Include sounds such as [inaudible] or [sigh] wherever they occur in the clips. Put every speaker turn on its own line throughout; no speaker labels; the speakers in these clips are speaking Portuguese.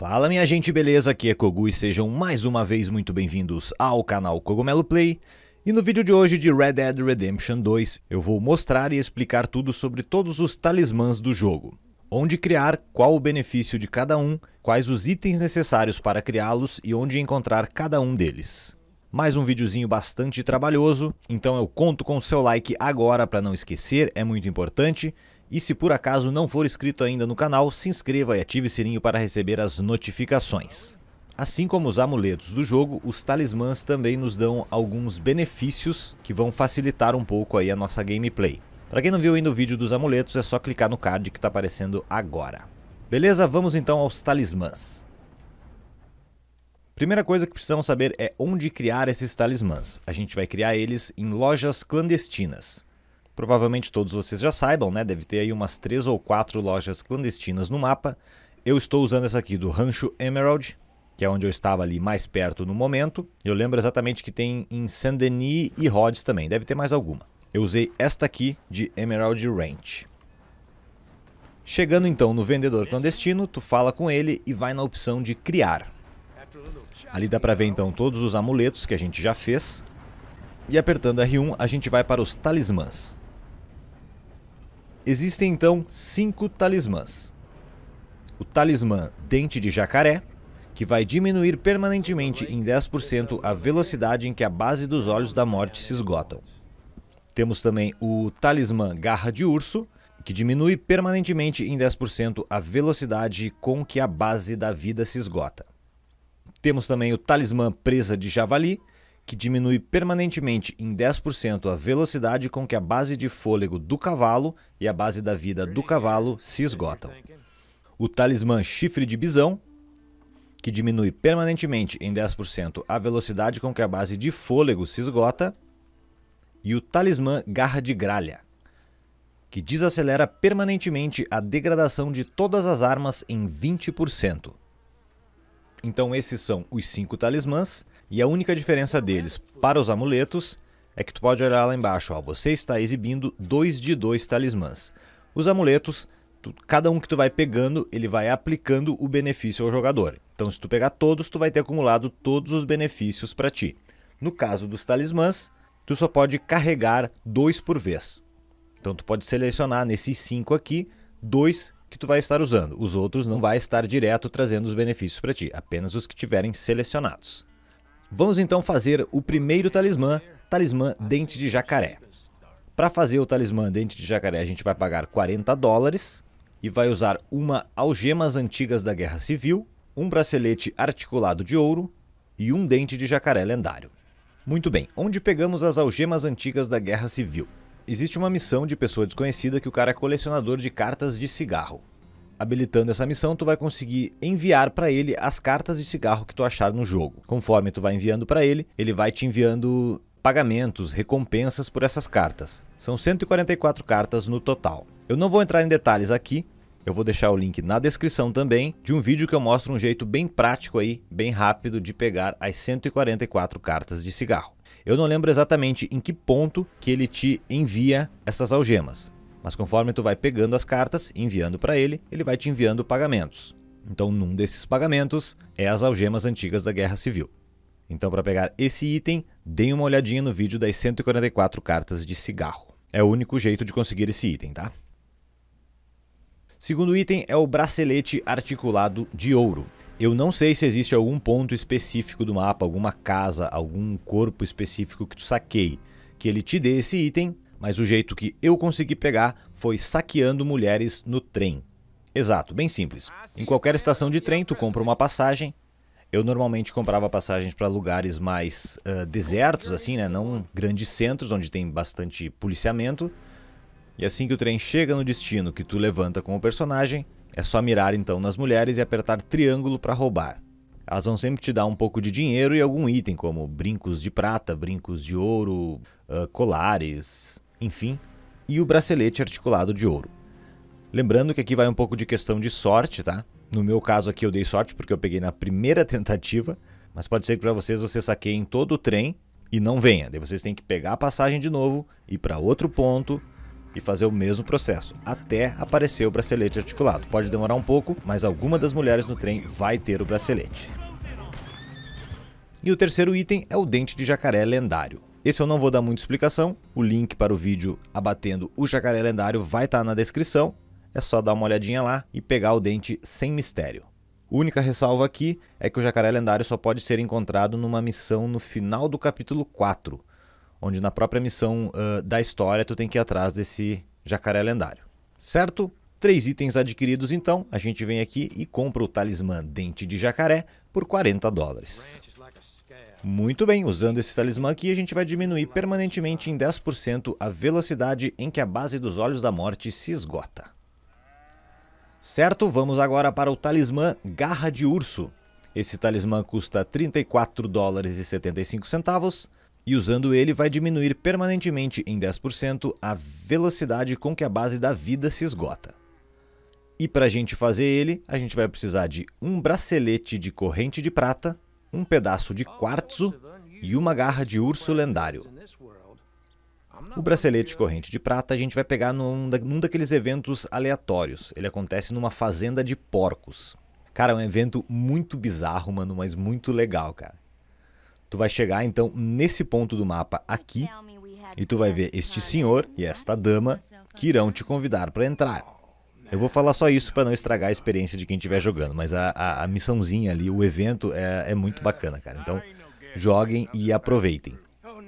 Fala minha gente, beleza? Aqui é Kogu e sejam mais uma vez muito bem-vindos ao canal Cogumelo Play. E no vídeo de hoje de Red Dead Redemption 2, eu vou mostrar e explicar tudo sobre todos os talismãs do jogo. Onde criar, qual o benefício de cada um, quais os itens necessários para criá-los e onde encontrar cada um deles. Mais um videozinho bastante trabalhoso, então eu conto com o seu like agora para não esquecer, é muito importante. E se por acaso não for inscrito ainda no canal, se inscreva e ative o sininho para receber as notificações. Assim como os amuletos do jogo, os talismãs também nos dão alguns benefícios que vão facilitar um pouco aí a nossa gameplay. Para quem não viu ainda o vídeo dos amuletos, é só clicar no card que está aparecendo agora. Beleza, vamos então aos talismãs. Primeira coisa que precisamos saber é onde criar esses talismãs. A gente vai criar eles em lojas clandestinas. Provavelmente todos vocês já saibam, né? Deve ter aí umas três ou quatro lojas clandestinas no mapa. Eu estou usando essa aqui do Rancho Emerald, que é onde eu estava ali mais perto no momento. Eu lembro exatamente que tem em Saint-Denis e Rhodes também, deve ter mais alguma. Eu usei esta aqui de Emerald Ranch. Chegando então no vendedor clandestino, tu fala com ele e vai na opção de criar. Ali dá para ver então todos os amuletos que a gente já fez. E apertando R1 a gente vai para os talismãs. Existem então cinco talismãs. O talismã Dente de Jacaré, que vai diminuir permanentemente em 10% a velocidade em que a base dos olhos da morte se esgotam. Temos também o talismã Garra de Urso, que diminui permanentemente em 10% a velocidade com que a base da vida se esgota. Temos também o talismã Presa de Javali, que diminui permanentemente em 10% a velocidade com que a base de fôlego do cavalo e a base da vida do cavalo se esgotam. O talismã chifre de bisão, que diminui permanentemente em 10% a velocidade com que a base de fôlego se esgota. E o talismã garra de gralha, que desacelera permanentemente a degradação de todas as armas em 20%. Então esses são os cinco talismãs e a única diferença deles para os amuletos é que tu pode olhar lá embaixo, ó, você está exibindo dois de dois talismãs. Os amuletos, tu, cada um que tu vai pegando, ele vai aplicando o benefício ao jogador. Então se tu pegar todos, tu vai ter acumulado todos os benefícios para ti. No caso dos talismãs, tu só pode carregar dois por vez. Então tu pode selecionar nesses cinco aqui, dois que tu vai estar usando. Os outros não vai estar direto trazendo os benefícios para ti, apenas os que tiverem selecionados. Vamos então fazer o primeiro talismã, talismã dente de jacaré. Para fazer o talismã dente de jacaré, a gente vai pagar 40 dólares e vai usar uma algemas antigas da Guerra Civil, um bracelete articulado de ouro e um dente de jacaré lendário. Muito bem, onde pegamos as algemas antigas da Guerra Civil? Existe uma missão de pessoa desconhecida que o cara é colecionador de cartas de cigarro. Habilitando essa missão, tu vai conseguir enviar para ele as cartas de cigarro que tu achar no jogo. Conforme tu vai enviando para ele, ele vai te enviando pagamentos, recompensas por essas cartas. São 144 cartas no total. Eu não vou entrar em detalhes aqui, eu vou deixar o link na descrição também de um vídeo que eu mostro um jeito bem prático aí, bem rápido de pegar as 144 cartas de cigarro. Eu não lembro exatamente em que ponto que ele te envia essas algemas, mas conforme tu vai pegando as cartas enviando para ele, ele vai te enviando pagamentos. Então, num desses pagamentos é as algemas antigas da Guerra Civil. Então, para pegar esse item, deem uma olhadinha no vídeo das 144 cartas de cigarro. É o único jeito de conseguir esse item, tá? Segundo item é o bracelete articulado de ouro. Eu não sei se existe algum ponto específico do mapa, alguma casa, algum corpo específico que tu saquei, que ele te dê esse item, mas o jeito que eu consegui pegar foi saqueando mulheres no trem. Exato, bem simples. Em qualquer estação de trem, tu compra uma passagem. Eu normalmente comprava passagens para lugares mais uh, desertos, assim, né? Não grandes centros onde tem bastante policiamento. E assim que o trem chega no destino que tu levanta com o personagem, é só mirar então nas mulheres e apertar triângulo para roubar. Elas vão sempre te dar um pouco de dinheiro e algum item, como brincos de prata, brincos de ouro, uh, colares, enfim, e o bracelete articulado de ouro. Lembrando que aqui vai um pouco de questão de sorte, tá? No meu caso aqui eu dei sorte porque eu peguei na primeira [laughs] tentativa, mas pode ser que para vocês você em todo o trem e não venha. Daí vocês têm que pegar a passagem de novo, ir para outro ponto e fazer o mesmo processo, até aparecer o bracelete articulado. Pode demorar um pouco, mas alguma das mulheres no trem vai ter o bracelete. E o terceiro item é o dente de jacaré lendário. Esse eu não vou dar muita explicação, o link para o vídeo abatendo o jacaré lendário vai estar tá na descrição, é só dar uma olhadinha lá e pegar o dente sem mistério. Única ressalva aqui é que o jacaré lendário só pode ser encontrado numa missão no final do capítulo 4, onde na própria missão uh, da história tu tem que ir atrás desse jacaré lendário. Certo? Três itens adquiridos então, a gente vem aqui e compra o talismã Dente de Jacaré por 40 dólares. Muito bem, usando esse talismã aqui, a gente vai diminuir permanentemente em 10% a velocidade em que a base dos Olhos da Morte se esgota. Certo, vamos agora para o talismã Garra de Urso. Esse talismã custa 34 dólares e 75 centavos, e usando ele vai diminuir permanentemente em 10% a velocidade com que a base da vida se esgota. E para a gente fazer ele, a gente vai precisar de um bracelete de corrente de prata, um pedaço de quartzo e uma garra de urso lendário. O bracelete de corrente de prata a gente vai pegar num, num daqueles eventos aleatórios. Ele acontece numa fazenda de porcos. Cara, é um evento muito bizarro, mano, mas muito legal, cara. Tu vai chegar então nesse ponto do mapa aqui e tu vai ver este senhor e esta dama que irão te convidar para entrar. Eu vou falar só isso para não estragar a experiência de quem estiver jogando, mas a, a, a, missãozinha ali, o evento, é, é muito bacana, cara. Então, joguem e aproveitem. Oh,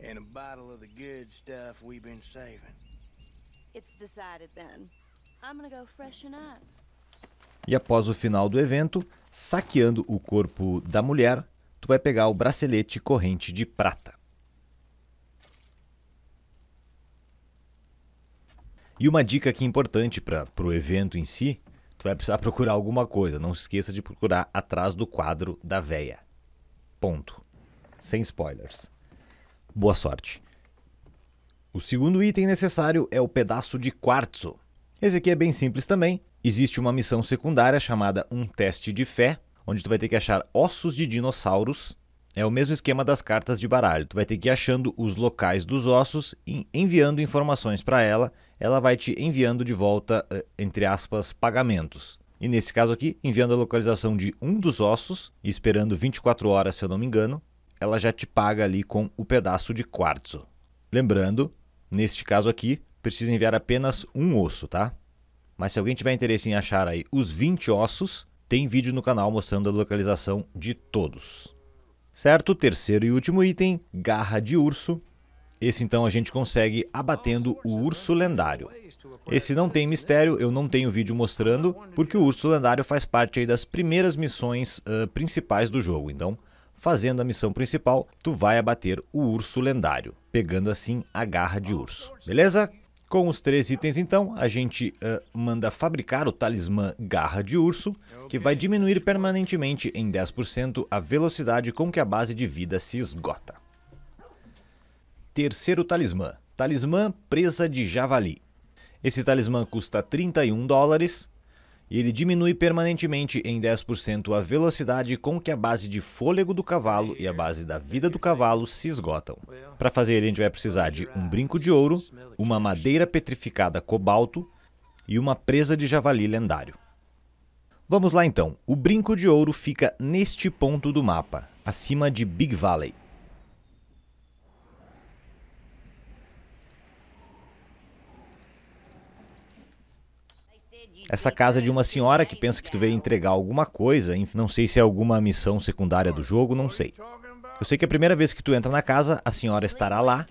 and a bottle of the good stuff we've been saving. It's decided then. I'm gonna go freshen up. E após o final do evento, saqueando o corpo da mulher, tu vai pegar o bracelete corrente de prata. E uma dica aqui importante para o evento em si, tu vai precisar [laughs] procurar alguma coisa. Não se esqueça de procurar atrás do quadro da véia. Ponto. Sem spoilers. Boa sorte. O segundo item necessário é o pedaço de quartzo. Esse aqui é bem simples também. Existe uma missão secundária chamada um teste de fé, onde tu vai ter que achar ossos de dinossauros é o mesmo esquema das cartas de baralho. Tu vai ter que ir achando os locais dos ossos e enviando informações para ela. Ela vai te enviando de volta, eh, entre aspas, pagamentos. E nesse caso aqui, enviando a localização de um dos ossos, e esperando 24 horas, se eu não me engano, ela já te paga ali com o pedaço de quartzo. Lembrando, neste caso aqui, precisa enviar apenas um osso, tá? Mas se alguém tiver interesse em achar aí os 20 ossos, tem vídeo no canal mostrando a localização de todos. Certo? Terceiro e último item, garra de urso. Esse então a gente consegue abatendo o urso lendário. Esse não tem mistério, eu não tenho vídeo mostrando, porque o urso lendário faz parte das primeiras missões uh, principais do jogo. Então, fazendo a missão principal, tu vai abater o urso lendário, pegando assim a garra de urso. Beleza? Com os três itens, então, a gente uh, manda fabricar o talismã Garra de Urso, que vai diminuir permanentemente em 10% a velocidade com que a base de vida se esgota. Terceiro talismã: Talismã Presa de Javali. Esse talismã custa 31 dólares e ele diminui permanentemente em 10% a velocidade com que a base de fôlego do cavalo e a base da vida do cavalo se esgotam. Para fazer ele, a gente vai precisar de um brinco de ouro, uma madeira petrificada cobalto e uma presa de javali lendário. Vamos lá então, o brinco de ouro fica neste ponto do mapa, acima de Big Valley. Essa casa é de uma senhora que pensa que tu veio entregar alguma coisa, não sei se é alguma missão secundária do jogo, não sei. Eu sei que a primeira vez que tu entra na casa, a senhora estará lá,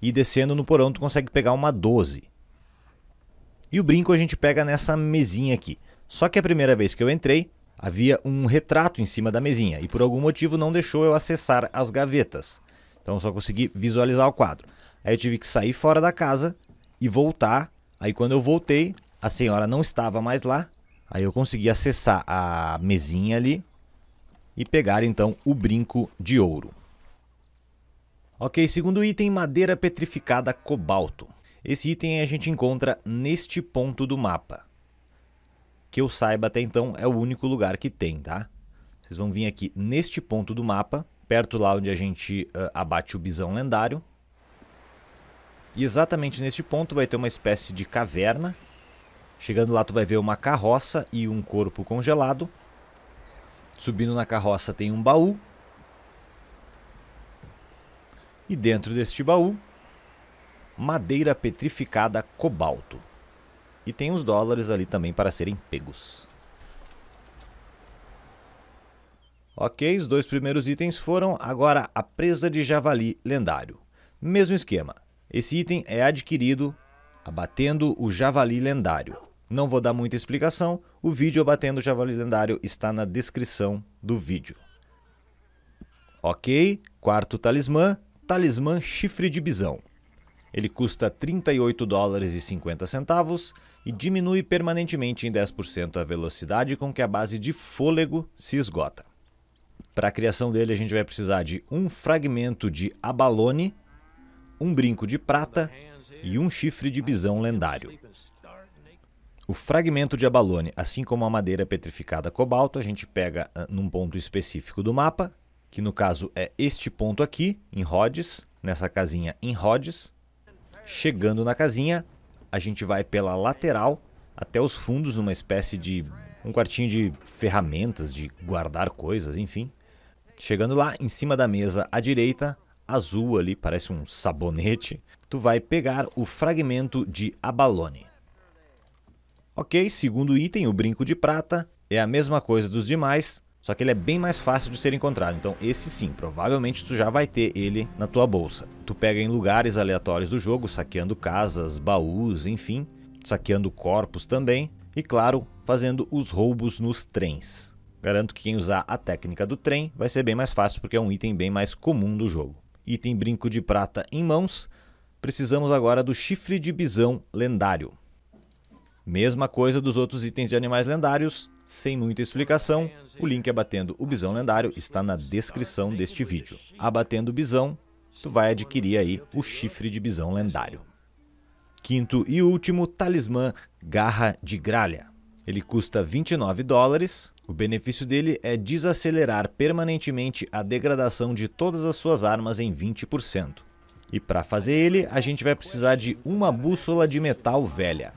e descendo no porão tu consegue pegar uma 12. E o brinco a gente pega nessa mesinha aqui. Só que a primeira vez que eu entrei, havia um retrato em cima da mesinha, e por algum motivo não deixou eu acessar as gavetas. Então eu só consegui visualizar o quadro. Aí eu tive que sair fora da casa e voltar. Aí quando eu voltei, a senhora não estava mais lá. Aí eu consegui acessar a mesinha ali e pegar então o brinco de ouro. Ok, segundo item, madeira petrificada cobalto. Esse item a gente encontra neste ponto do mapa. Que eu saiba até então é o único lugar que tem, tá? Vocês vão vir aqui neste ponto do mapa, perto lá onde a gente uh, abate o bisão lendário. E exatamente neste ponto vai ter uma espécie de caverna Chegando lá, tu vai ver uma carroça e um corpo congelado. Subindo na carroça tem um baú. E dentro deste baú, madeira petrificada cobalto. E tem os dólares ali também para serem pegos. Ok, os dois primeiros itens foram. Agora, a presa de javali lendário. Mesmo esquema. Esse item é adquirido abatendo o javali lendário. Não vou dar muita explicação, o vídeo abatendo o javali lendário está na descrição do vídeo. Ok, quarto talismã, talismã chifre de bisão. Ele custa 38 dólares e 50 centavos e diminui permanentemente em 10% a velocidade com que a base de fôlego se esgota. Para a criação dele a gente vai precisar de um fragmento de abalone, um brinco de prata e um chifre de bisão lendário. O fragmento de abalone, assim como a madeira petrificada cobalto, a gente pega ah, num ponto específico do mapa, que no caso é este ponto aqui, em Rhodes, nessa casinha em Rhodes. Chegando na casinha, a gente vai pela lateral até os fundos, numa espécie de um quartinho de ferramentas, de guardar coisas, enfim. Chegando lá, em cima da mesa à direita, azul ali, parece um sabonete, tu vai pegar o fragmento de abalone. Ok, segundo item, o brinco de prata, é a mesma coisa dos demais, só que ele é bem mais fácil de ser encontrado, então esse sim, provavelmente tu já vai ter ele na tua bolsa. Tu pega em lugares aleatórios do jogo, saqueando casas, baús, enfim, saqueando corpos também, e claro, fazendo os roubos nos trens. Garanto que quem usar a técnica do trem vai ser bem mais fácil porque é um item bem mais comum do jogo. Item brinco de prata em mãos, precisamos agora do chifre de bisão lendário. Mesma coisa dos outros itens de animais lendários, sem muita explicação, o link abatendo o bisão lendário está na descrição deste vídeo. Abatendo o bisão, tu vai adquirir aí o chifre de bisão lendário. Quinto e último, talismã Garra de Gralha. Ele custa 29 dólares. O benefício dele é desacelerar permanentemente a degradação de todas as suas armas em 20%. E para fazer ele, a gente vai precisar de uma bússola de metal velha.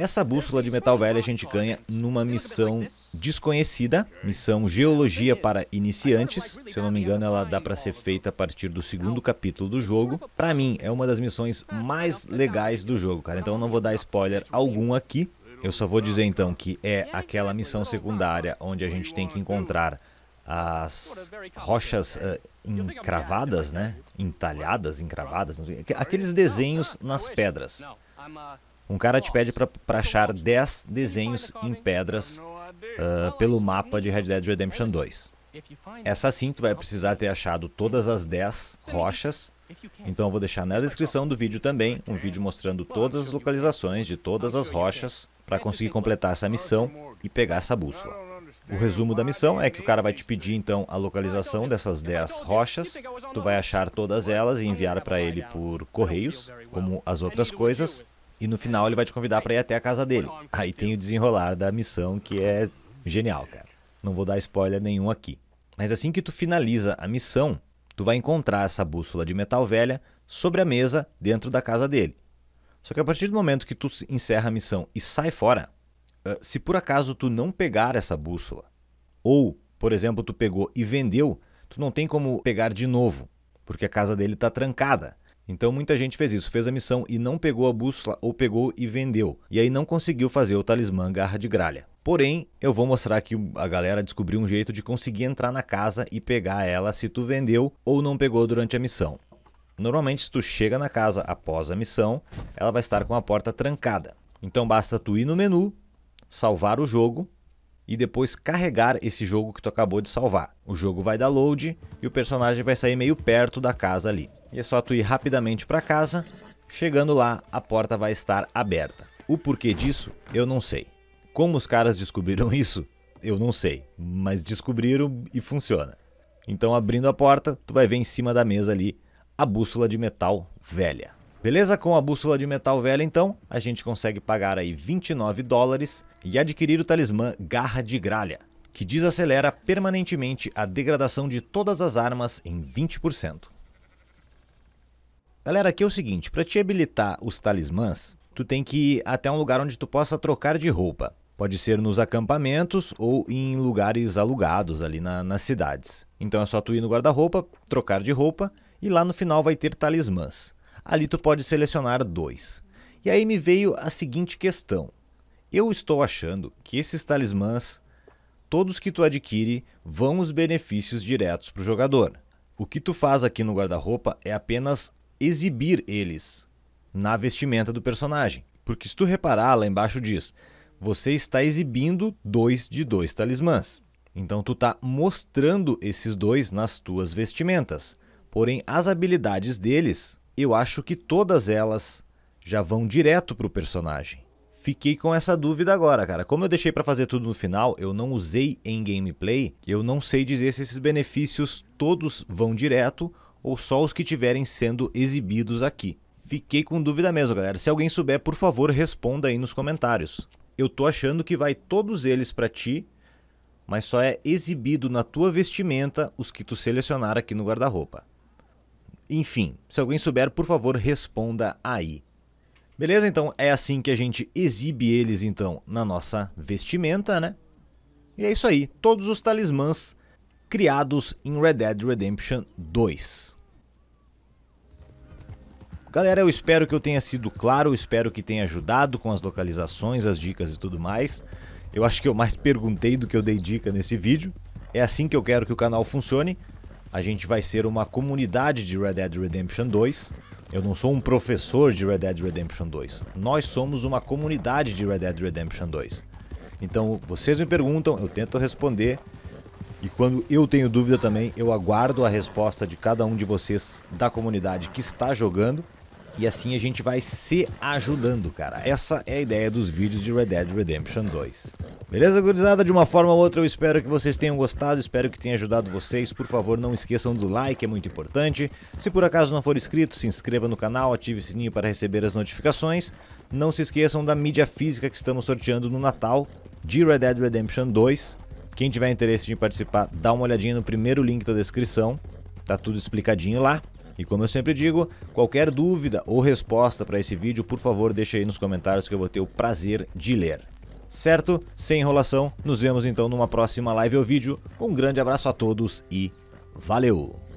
Essa bússola de metal velho a gente ganha numa missão desconhecida, missão Geologia para Iniciantes. Se eu não me engano, ela dá para ser feita a partir do segundo capítulo do jogo. Para mim, é uma das missões mais legais do jogo, cara. Então não vou dar spoiler algum aqui. Eu só vou dizer então que é aquela missão secundária onde a gente tem que encontrar as rochas uh, encravadas, né? Entalhadas, encravadas, aqueles desenhos nas pedras. Um cara te pede para achar 10 desenhos em pedras uh, pelo mapa de Red Dead Redemption 2. Essa sim, tu vai precisar ter achado todas as 10 rochas. Então eu vou deixar na descrição do vídeo também um vídeo mostrando todas as localizações de todas as rochas para conseguir completar essa missão e pegar essa bússola. O resumo da missão é que o cara vai te pedir então a localização dessas 10 rochas, tu vai achar todas elas e enviar para ele por correios, como as outras coisas, e no final ele vai te convidar para ir até a casa dele. Aí tem o desenrolar da missão que é genial, cara. Não vou dar spoiler nenhum aqui. Mas assim que tu finaliza a missão, tu vai encontrar essa bússola de metal velha sobre a mesa dentro da casa dele. Só que a partir do momento que tu encerra a missão e sai fora, ah, se por acaso tu não pegar essa bússola, ou, por exemplo, tu pegou e vendeu, tu não tem como pegar de novo, porque a casa dele está trancada. Então muita gente fez isso, fez a missão e não pegou a bússola ou pegou e vendeu. E aí não conseguiu fazer o talismã garra de gralha. Porém, eu vou mostrar que a galera descobriu um jeito de conseguir entrar na casa e pegar ela se tu vendeu ou não pegou durante a missão. Normalmente, se tu chega na casa após a missão, ela vai estar com a porta trancada. Então basta tu ir no menu, salvar o jogo e depois carregar esse jogo que tu acabou de salvar. O jogo vai dar load e o personagem vai sair meio perto da casa ali e é só tu ir rapidamente para casa. Chegando lá, a porta vai estar aberta. O porquê disso, eu não sei. Como os caras descobriram [laughs] isso, eu não sei, mas descobriram e funciona. Então, abrindo a porta, tu vai ver em cima da mesa ali a bússola de metal velha. Beleza? Com a bússola de metal velha, então, a gente consegue pagar aí 29 dólares e adquirir o talismã Garra de Gralha, que desacelera permanentemente a degradação de todas as armas em 20%. Galera, aqui é o seguinte, para te habilitar os talismãs, tu tem que ir até um lugar onde tu possa trocar de roupa. Pode ser nos acampamentos ou em lugares alugados ali na, nas cidades. Então é só tu ir no guarda-roupa, trocar de roupa e lá no final vai ter talismãs. Ali tu pode selecionar dois. E aí me veio a seguinte questão. Eu estou achando que esses talismãs, todos que tu adquire, vão os benefícios diretos para o jogador. O que tu faz aqui no guarda-roupa é apenas exibir eles na vestimenta do personagem. Porque se tu reparar, lá embaixo diz: você está exibindo dois de dois talismãs. Então tu está mostrando esses dois nas tuas vestimentas. Porém, as habilidades deles, eu acho que todas elas já vão direto pro personagem. Fiquei com essa dúvida agora, cara. Como eu deixei para fazer tudo no final, eu não usei em gameplay, eu não sei dizer se esses benefícios todos vão direto ou só os que tiverem sendo exibidos aqui? Fiquei com dúvida mesmo, galera. Se alguém souber, por favor, responda aí nos comentários. Eu tô achando que vai todos eles para ti, mas só é exibido na tua vestimenta os que tu selecionar aqui no guarda-roupa. Enfim, se alguém souber, por favor, responda aí. Beleza? Então é assim que a gente exibe eles então na nossa vestimenta, né? E é isso aí. Todos os talismãs criados em Red Dead Redemption 2. Galera, eu espero que eu tenha sido claro, espero que tenha ajudado com as localizações, as dicas e tudo mais. Eu acho que eu mais perguntei do que eu dei dica nesse vídeo. É assim que eu quero que o canal funcione. A gente vai ser uma comunidade de Red Dead Redemption 2. Eu não sou um professor de Red Dead Redemption 2. Nós somos uma comunidade de Red Dead Redemption 2. Então, vocês me perguntam, eu tento responder e quando eu tenho dúvida também, eu aguardo a resposta de cada um de vocês da comunidade que está jogando. E assim a gente vai se ajudando, cara. Essa é a ideia dos vídeos de Red Dead Redemption 2. Beleza, gurizada? De uma forma ou outra, eu espero que vocês tenham gostado, espero que tenha ajudado vocês. Por favor, não esqueçam do like, é muito importante. Se por acaso não for inscrito, se inscreva no canal, ative o sininho para receber as notificações. Não se esqueçam da mídia física que estamos sorteando no Natal de Red Dead Redemption 2 quem tiver interesse em participar, dá uma olhadinha no primeiro link da descrição. Tá tudo explicadinho lá. E como eu sempre digo, qualquer dúvida ou resposta para esse vídeo, por favor, deixa aí nos comentários que eu vou ter o prazer de ler. Certo? Sem enrolação, nos vemos então numa próxima live ou vídeo. Um grande abraço a todos e valeu!